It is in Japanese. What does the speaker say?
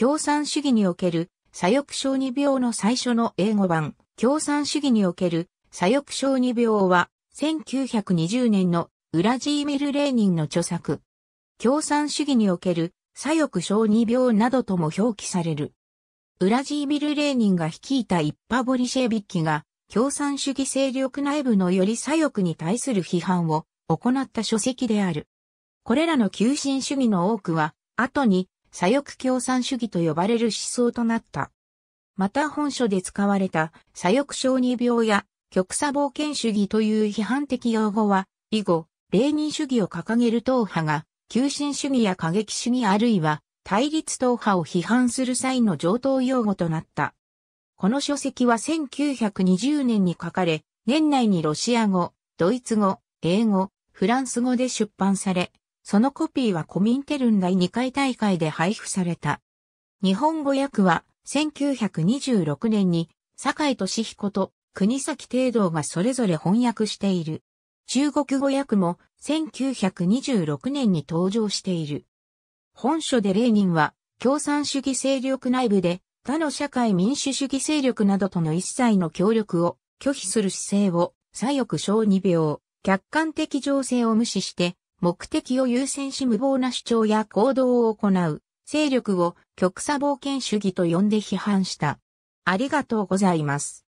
共産主義における左翼小児病の最初の英語版、共産主義における左翼小児病は、1920年のウラジーミル・レーニンの著作。共産主義における左翼小児病などとも表記される。ウラジーミル・レーニンが率いた一派ボリシェビッキが、共産主義勢力内部のより左翼に対する批判を行った書籍である。これらの求心主義の多くは、後に左翼共産主義と呼ばれる思想となった。また本書で使われた左翼小児病や極左冒険主義という批判的用語は、以後、霊人主義を掲げる党派が、急進主義や過激主義あるいは対立党派を批判する際の上等用語となった。この書籍は1920年に書かれ、年内にロシア語、ドイツ語、英語、フランス語で出版され、そのコピーはコミンテルン第2回大会で配布された。日本語訳は1926年に坂井俊彦と国崎帝道がそれぞれ翻訳している。中国語訳も1926年に登場している。本書でレーニンは共産主義勢力内部で他の社会民主主義勢力などとの一切の協力を拒否する姿勢を左翼小二病、客観的情勢を無視して目的を優先し無謀な主張や行動を行う、勢力を極左冒険主義と呼んで批判した。ありがとうございます。